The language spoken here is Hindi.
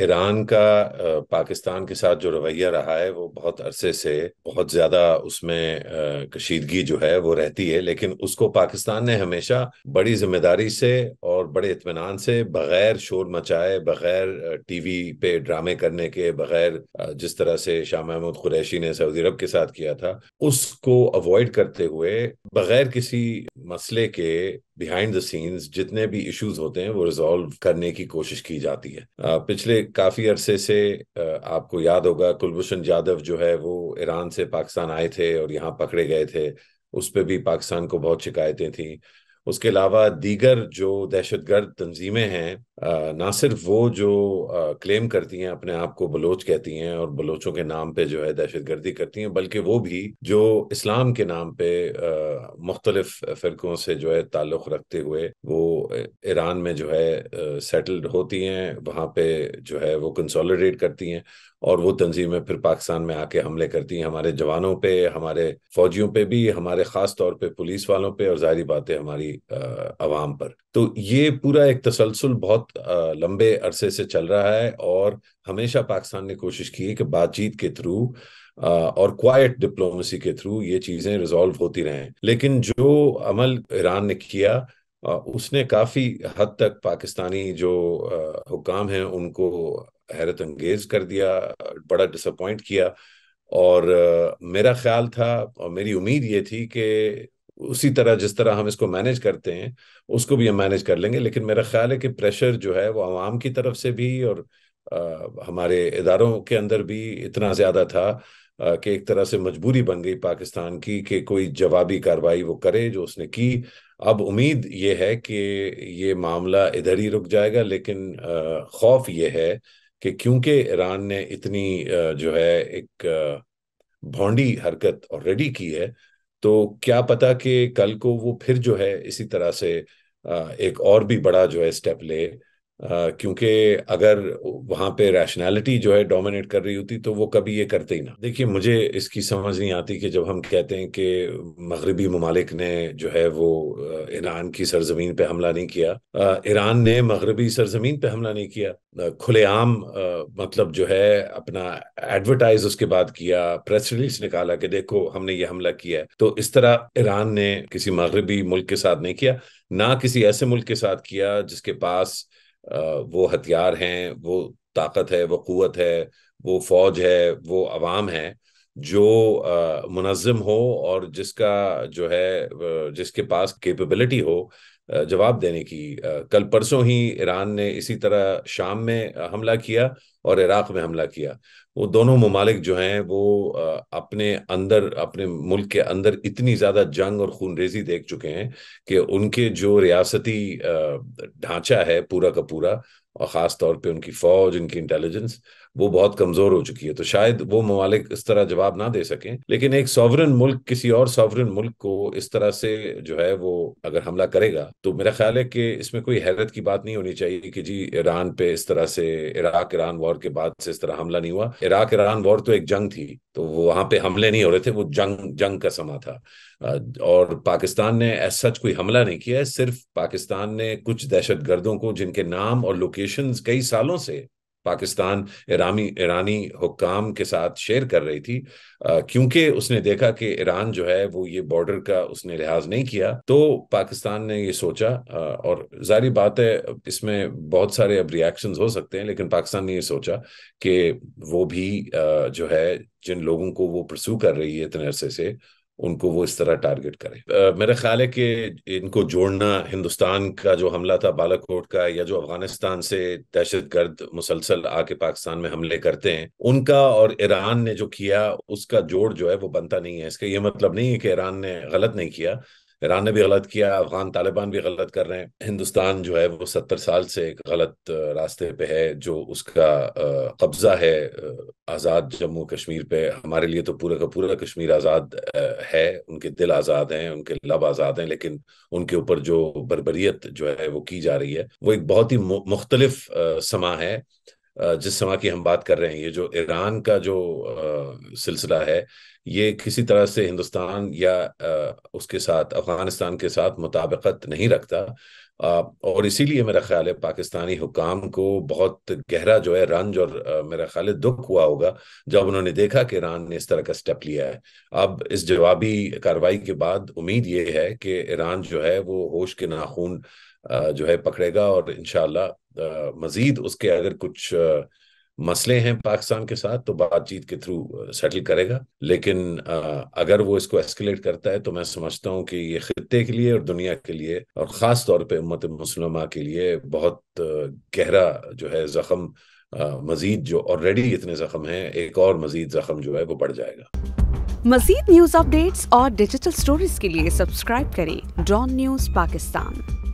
ईरान का पाकिस्तान के साथ जो रवैया रहा है वो बहुत अरसे से बहुत ज़्यादा उसमें कशीदगी जो है वो रहती है लेकिन उसको पाकिस्तान ने हमेशा बड़ी जिम्मेदारी से और बड़े इतमान से बगैर शोर मचाए बगैर टीवी पे ड्रामे करने के बगैर जिस तरह से शाह महमूद कुरैशी ने सऊदी अरब के साथ किया था उसको अवॉइड करते हुए बगैर किसी मसले के बिहाइंड द सीन्स जितने भी इश्यूज होते हैं वो रिजॉल्व करने की कोशिश की जाती है पिछले काफी अरसे से आपको याद होगा कुलभूषण यादव जो है वो ईरान से पाकिस्तान आए थे और यहाँ पकड़े गए थे उस पर भी पाकिस्तान को बहुत शिकायतें थी उसके अलावा दीगर जो दहशत गर्द तंजीमें हैं ना सिर्फ वो जो क्लेम करती हैं अपने आप को बलोच कहती हैं और बलोचों के नाम पे जो है दहशत गर्दी करती हैं बल्कि वो भी जो इस्लाम के नाम पे मुख्तलिफ फ़िरकों से जो है ताल्लुक़ रखते हुए वो ईरान में जो है सेटल्ड होती हैं वहाँ पे जो है वो कंसोलिडेट करती हैं और वो तंजीमें फिर पाकिस्तान में आके हमले करती हैं हमारे जवानों पे हमारे फौजियों पे भी हमारे खास तौर पे पुलिस वालों पे और जाहिर बातें हमारी आवाम पर तो ये पूरा एक तसलसल बहुत लंबे अरसे से चल रहा है और हमेशा पाकिस्तान ने कोशिश की है कि बातचीत के थ्रू और क्वाइट डिप्लोमेसी के थ्रू ये चीज़ें रिजॉल्व होती रहें लेकिन जो अमल ईरान ने किया उसने काफ़ी हद तक पाकिस्तानी जो हुकाम हैं उनको हैरत अंगेज कर दिया बड़ा डिसअपॉइंट किया और मेरा ख्याल था और मेरी उम्मीद ये थी कि उसी तरह जिस तरह हम इसको मैनेज करते हैं उसको भी हम मैनेज कर लेंगे लेकिन मेरा ख्याल है कि प्रेशर जो है वो आवाम की तरफ से भी और आ, हमारे इदारों के अंदर भी इतना ज़्यादा था कि एक तरह से मजबूरी बन गई पाकिस्तान की कि कोई जवाबी कार्रवाई वो करे जो उसने की अब उम्मीद ये है कि ये मामला इधर ही रुक जाएगा लेकिन खौफ ये है कि क्योंकि ईरान ने इतनी जो है एक भोंडी हरकत ऑलरेडी की है तो क्या पता कि कल को वो फिर जो है इसी तरह से एक और भी बड़ा जो है स्टेप ले क्योंकि अगर वहां पे रैशनैलिटी जो है डोमिनेट कर रही होती तो वो कभी ये करते ही ना देखिए मुझे इसकी समझ नहीं आती कि जब हम कहते हैं कि मगरबी ममालिक ने जो है वो ईरान की सरजमीन पे हमला नहीं किया ईरान ने मगरबी सरजमीन पे हमला नहीं किया खुलेआम मतलब जो है अपना एडवर्टाइज उसके बाद किया प्रेस रिलीज निकाला कि देखो हमने ये हमला किया है तो इस तरह ईरान ने किसी मगरबी मुल्क के साथ नहीं किया ना किसी ऐसे मुल्क के साथ किया जिसके पास वो हथियार हैं वो ताकत है वो क़वत है वो फौज है वो आवाम है जो मुनज़म हो और जिसका जो है जिसके पास केपेबिलिटी हो जवाब देने की कल परसों ही ईरान ने इसी तरह शाम में हमला किया और इराक़ में हमला किया वो दोनों ममालिक जो हैं वो अपने अंदर अपने मुल्क के अंदर इतनी ज़्यादा जंग और खून रेजी देख चुके हैं कि उनके जो रियासती ढांचा है पूरा का पूरा और ख़ास तौर पे उनकी फौज उनकी इंटेलिजेंस वो बहुत कमज़ोर हो चुकी है तो शायद वो ममालिक इस तरह जवाब ना दे सकें लेकिन एक सॉवरन मुल्क किसी और सॉवरन मुल्क को इस तरह से जो है वो अगर हमला करेगा तो मेरा ख्याल है कि इसमें कोई हैरत की बात नहीं होनी चाहिए कि जी ईरान पे इस तरह से इराक ईरान वॉर के बाद से इस तरह हमला नहीं हुआ इराक ईरान वॉर तो एक जंग थी तो वहां पे हमले नहीं हो रहे थे वो जंग जंग का समा था और पाकिस्तान ने ऐसा सच कोई हमला नहीं किया है सिर्फ पाकिस्तान ने कुछ दहशत गर्दों को जिनके नाम और लोकेशन ऑब्जर्वेशंस कई सालों से पाकिस्तान ईरानी ईरानी हुक्काम के साथ शेयर कर रही थी क्योंकि उसने देखा कि ईरान जो है वो ये बॉर्डर का उसने लिहाज नहीं किया तो पाकिस्तान ने ये सोचा आ, और जारी बात है इसमें बहुत सारे अब रिएक्शन हो सकते हैं लेकिन पाकिस्तान ने ये सोचा कि वो भी आ, जो है जिन लोगों को वो प्रसू कर रही है इतने अरसे से उनको वो इस तरह टारगेट करें मेरा ख्याल है कि इनको जोड़ना हिंदुस्तान का जो हमला था बालाकोट का या जो अफगानिस्तान से दहशत गर्द मुसलसल आके पाकिस्तान में हमले करते हैं उनका और ईरान ने जो किया उसका जोड़ जो है वो बनता नहीं है इसका ये मतलब नहीं है कि ईरान ने गलत नहीं किया ईरान ने भी गलत किया अफगान तालिबान भी गलत कर रहे हैं हिंदुस्तान जो है वो सत्तर साल से एक गलत रास्ते पे है जो उसका कब्जा है आज़ाद जम्मू कश्मीर पे हमारे लिए तो पूरा का पूरा कश्मीर आज़ाद है उनके दिल आज़ाद हैं उनके लब आज़ाद हैं लेकिन उनके ऊपर जो बरबरीत जो है वो की जा रही है वो एक बहुत ही मुख्तलिफ समा है जिस समय की हम बात कर रहे हैं ये जो ईरान का जो सिलसिला है ये किसी तरह से हिंदुस्तान या उसके साथ अफगानिस्तान के साथ मुताबिकत नहीं रखता और इसीलिए मेरा ख्याल है पाकिस्तानी हुकाम को बहुत गहरा जो है रंज और मेरा ख्याल है दुख हुआ होगा जब उन्होंने देखा कि ईरान ने इस तरह का स्टेप लिया है अब इस जवाबी कार्रवाई के बाद उम्मीद ये है कि ईरान जो है वो होश के नाखून जो है पकड़ेगा और इनशाला मजीद उसके अगर कुछ मसले हैं पाकिस्तान के साथ तो बातचीत के थ्रू सेटल करेगा लेकिन अगर वो इसको एस्केलेट करता है तो मैं समझता हूँ कि ये खत्े के लिए और दुनिया के लिए और ख़ास तौर पे उम्मत मुसलमा के लिए बहुत गहरा जो है जख्म मजीद जो ऑलरेडी इतने जख्म हैं एक और मजीद जख्म जो है वो बढ़ जाएगा मजीद न्यूज़ अपडेट्स और डिजिटल स्टोरीज के लिए सब्सक्राइब करें डॉन न्यूज़ पाकिस्तान